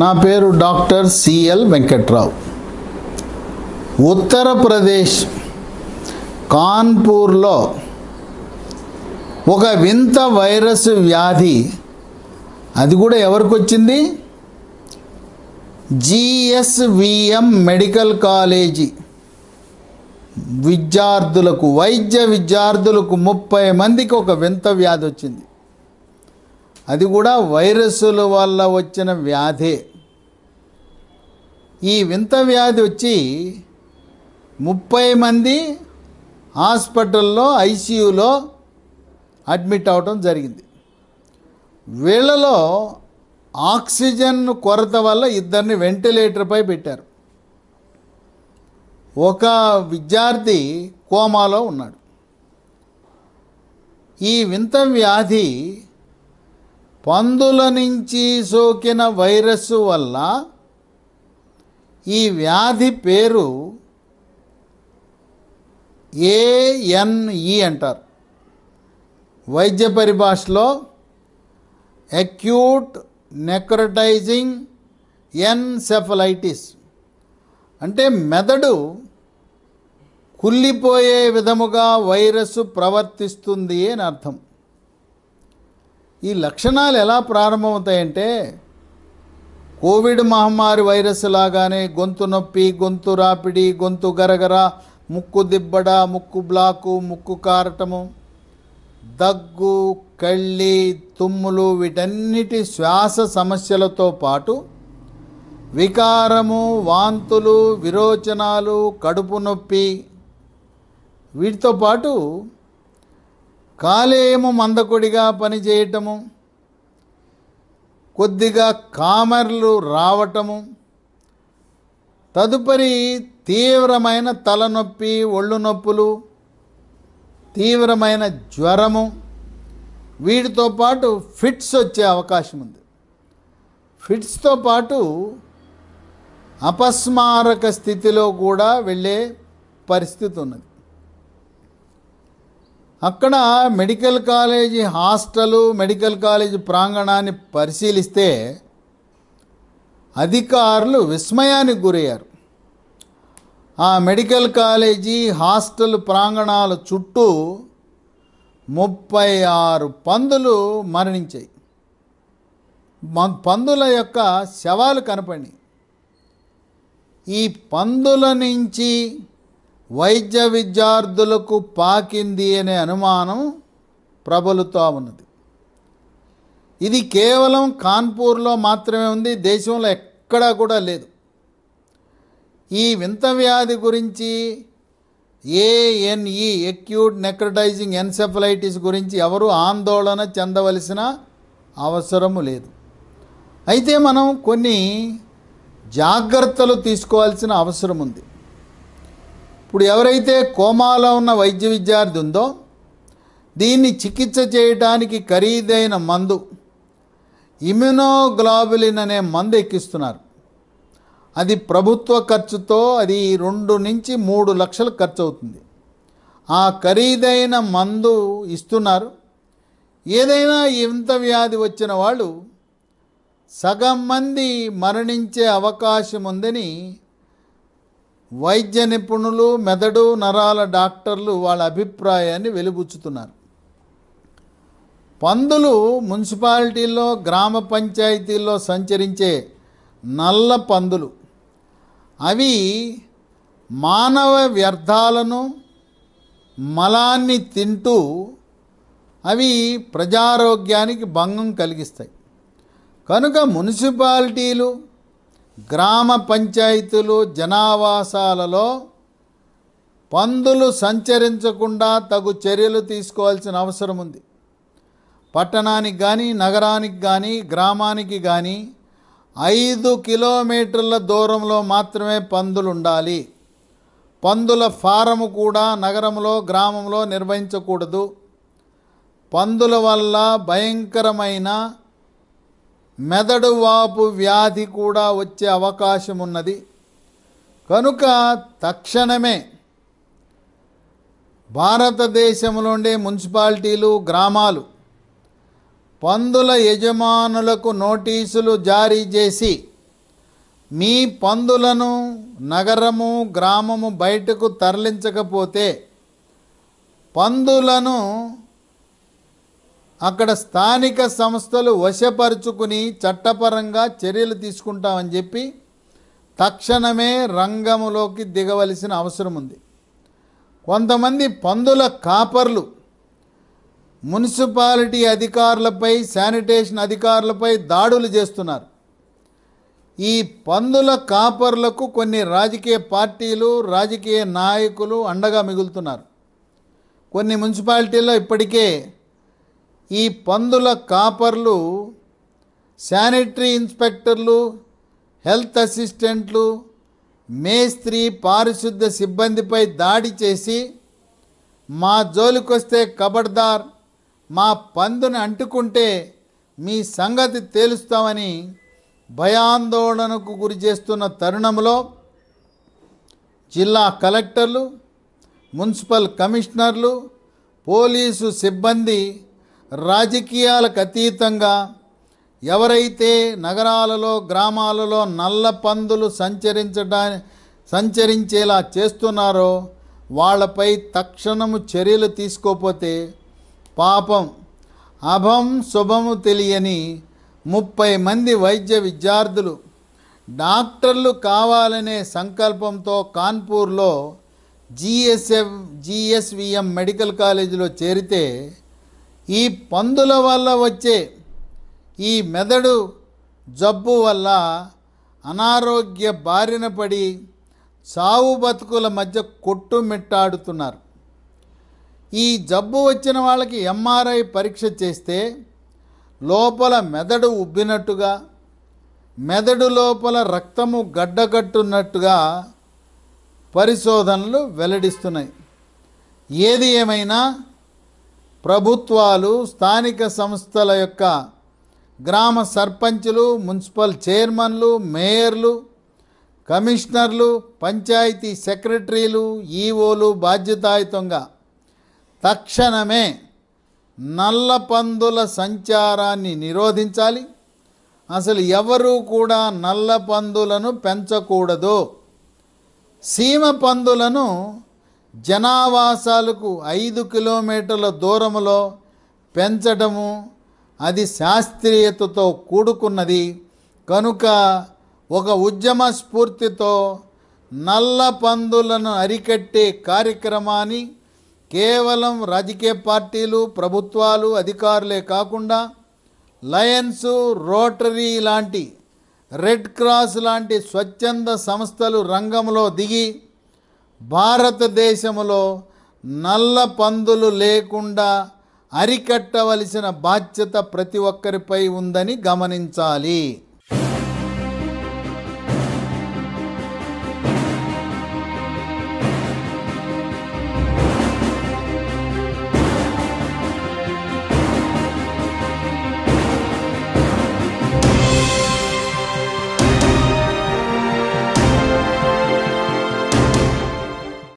నా పేరు doctor C L Venkatrao Uttar Pradesh కాన్పూర్లో ఒక వింత వైరస్ వ్యాధి అది కూడా ఎవరికి వచ్చింది జిఎస్విఎం మెడికల్ కాలేజీ విద్యార్థులకు వైద్య విద్యార్థులకు ముప్పై మందికి ఒక వింత వ్యాధి వచ్చింది అది కూడా వైరస్ల వల్ల వచ్చిన వ్యాధే ఈ వింత వ్యాధి వచ్చి ముప్పై మంది హాస్పిటల్లో ఐసీయూలో అడ్మిట్ అవటం జరిగింది వీళ్ళలో ఆక్సిజన్ కొరత వల్ల ఇద్దరిని వెంటిలేటర్పై పెట్టారు ఒక విద్యార్థి కోమాలో ఉన్నాడు ఈ వింత వ్యాధి పందుల నుంచి సోకిన వైరస్ వల్ల ఈ వ్యాధి పేరు ఏఎన్ఈ e అంటారు వైద్య పరిభాషలో అక్యూట్ నెక్రటైజింగ్ ఎన్సెఫలైటిస్ అంటే మెదడు కుళ్ళిపోయే విధముగా వైరస్ ప్రవర్తిస్తుంది అని అర్థం ఈ లక్షణాలు ఎలా ప్రారంభమవుతాయంటే కోవిడ్ మహమ్మారి వైరస్ లాగానే గొంతు నొప్పి గొంతు రాపిడి గొంతు గరగర ముక్కు దిబ్బడ ముక్కు బ్లాకు ముక్కు కారటము దగ్గు కళ్ళి తుమ్ములు వీటన్నిటి శ్వాస సమస్యలతో పాటు వికారము వాంతులు విరోచనాలు కడుపు నొప్పి వీటితో పాటు కాలేయము మందకొడిగా పనిచేయటము కొద్దిగా కామర్లు రావటము తదుపరి తీవ్రమైన తలనొప్పి ఒళ్ళు నొప్పులు తీవ్రమైన జ్వరము వీటితో పాటు ఫిట్స్ వచ్చే అవకాశం ఉంది ఫిట్స్తో పాటు అపస్మారక స్థితిలో కూడా వెళ్ళే పరిస్థితి ఉన్నది అక్కడ medical college hostel medical college ప్రాంగణాన్ని పరిశీలిస్తే అధికారులు విస్మయానికి గురయ్యారు ఆ మెడికల్ కాలేజీ హాస్టల్ ప్రాంగణాల చుట్టూ ముప్పై ఆరు పందులు మరణించాయి పందుల యొక్క శవాలు కనపడినాయి ఈ పందుల నుంచి వైద్య విద్యార్థులకు పాకింది అనే అనుమానం ప్రబలుతూ ఉన్నది ఇది కేవలం కాన్పూర్లో మాత్రమే ఉంది దేశంలో ఎక్కడా కూడా లేదు ఈ వింత వ్యాధి గురించి ఏఎన్ఈ ఎక్యూట్ నెక్రటైజింగ్ ఎన్సెఫలైటిస్ గురించి ఎవరు ఆందోళన చెందవలసిన అవసరము లేదు అయితే మనం కొన్ని జాగ్రత్తలు తీసుకోవాల్సిన అవసరం ఉంది ఇప్పుడు ఎవరైతే కోమాలో ఉన్న వైద్య విద్యార్థి ఉందో దీన్ని చికిత్స చేయడానికి ఖరీదైన మందు ఇమ్యునోగ్లాబులిన్ అనే మందు ఎక్కిస్తున్నారు అది ప్రభుత్వ ఖర్చుతో అది రెండు నుంచి మూడు లక్షలు ఖర్చు అవుతుంది ఆ ఖరీదైన మందు ఇస్తున్నారు ఏదైనా ఇంత వ్యాధి వచ్చిన వాళ్ళు సగం మంది మరణించే అవకాశం ఉందని వైద్య నిపుణులు మెదడు నరాల డాక్టర్లు వాళ్ళ అభిప్రాయాన్ని వెలుబుచ్చుతున్నారు పందులు మున్సిపాలిటీల్లో గ్రామ పంచాయతీల్లో సంచరించే నల్ల పందులు అవి మానవ వ్యర్థాలను మలాన్ని తింటూ అవి ప్రజారోగ్యానికి భంగం కలిగిస్తాయి కనుక మున్సిపాలిటీలు గ్రామ పంచాయతీలు జనావాసాలలో పందులు సంచరించకుండా తగు చర్యలు తీసుకోవాల్సిన అవసరం ఉంది పట్టణానికి కానీ నగరానికి కానీ గ్రామానికి కానీ ఐదు కిలోమీటర్ల దూరంలో మాత్రమే పందులు ఉండాలి పందుల ఫారము కూడా నగరంలో గ్రామంలో నిర్వహించకూడదు పందుల వల్ల భయంకరమైన మెదడు వాపు వ్యాధి కూడా వచ్చే అవకాశం ఉన్నది కనుక తక్షణమే భారతదేశంలోండే మున్సిపాలిటీలు గ్రామాలు పందుల యజమానులకు నోటీసులు జారీ చేసి మీ పందులను నగరము గ్రామము బయటకు తరలించకపోతే పందులను అక్కడ స్థానిక సంస్థలు వశపరుచుకుని చట్టపరంగా చర్యలు తీసుకుంటామని చెప్పి తక్షణమే రంగంలోకి దిగవలసిన అవసరం ఉంది కొంతమంది పందుల కాపర్లు మున్సిపాలిటీ అధికారులపై శానిటేషన్ అధికారులపై దాడులు చేస్తున్నారు ఈ పందుల కాపర్లకు కొన్ని రాజకీయ పార్టీలు రాజకీయ నాయకులు అండగా మిగులుతున్నారు కొన్ని మున్సిపాలిటీల్లో ఇప్పటికే ఈ పందుల కాపర్లు శానిటరీ ఇన్స్పెక్టర్లు హెల్త్ అసిస్టెంట్లు మేస్త్రీ పారిశుద్ధ సిబ్బందిపై దాడి చేసి మా జోలికొస్తే కబడ్దార్ మా పందుని అంటుకుంటే మీ సంగతి తేలుస్తామని భయాందోళనకు గురి చేస్తున్న తరుణంలో జిల్లా కలెక్టర్లు మున్సిపల్ కమిషనర్లు పోలీసు సిబ్బంది రాజకీయాలకు అతీతంగా ఎవరైతే నగరాలలో గ్రామాలలో నల్ల పందులు సంచరించడా సంచరించేలా చేస్తున్నారో వాళ్ళపై తక్షణము చర్యలు తీసుకోపోతే పాపం అభం శుభము తెలియని ముప్పై మంది వైద్య విద్యార్థులు డాక్టర్లు కావాలనే సంకల్పంతో కాన్పూర్లో జిఎస్ఎఫ్ జిఎస్విఎం మెడికల్ కాలేజీలో చేరితే ఈ పందుల వల్ల వచ్చే ఈ మెదడు జబ్బు వల్ల అనారోగ్య బారిన పడి చావు బతుకుల మధ్య కొట్టుమిట్టాడుతున్నారు ఈ జబ్బు వచ్చిన వాళ్ళకి ఎంఆర్ఐ పరీక్ష చేస్తే లోపల మెదడు ఉబ్బినట్టుగా మెదడు లోపల రక్తము గడ్డగట్టున్నట్టుగా పరిశోధనలు వెల్లడిస్తున్నాయి ఏది ఏమైనా ప్రభుత్వాలు స్థానిక సంస్థల యొక్క గ్రామ సర్పంచులు మున్సిపల్ చైర్మన్లు మేయర్లు కమిషనర్లు పంచాయతీ సెక్రటరీలు ఈఓలు బాధ్యతాయుతంగా తక్షణమే నల్ల పందుల సంచారాన్ని నిరోధించాలి అసలు ఎవరూ కూడా నల్ల పందులను పెంచకూడదు సీమ పందులను జనావాసాలకు ఐదు కిలోమీటర్ల దూరంలో పెంచడము అది శాస్త్రీయతతో కూడుకున్నది కనుక ఒక ఉద్యమ స్ఫూర్తితో నల్ల పందులను అరికట్టే కార్యక్రమాన్ని కేవలం రాజకీయ పార్టీలు ప్రభుత్వాలు అధికారులే కాకుండా లయన్స్ రోటరీ లాంటి రెడ్ క్రాస్ లాంటి స్వచ్ఛంద సంస్థలు రంగంలో దిగి భారతదేశంలో నల్ల పందులు లేకుండా అరికట్టవలసిన బాధ్యత ప్రతి ఒక్కరిపై ఉందని గమనించాలి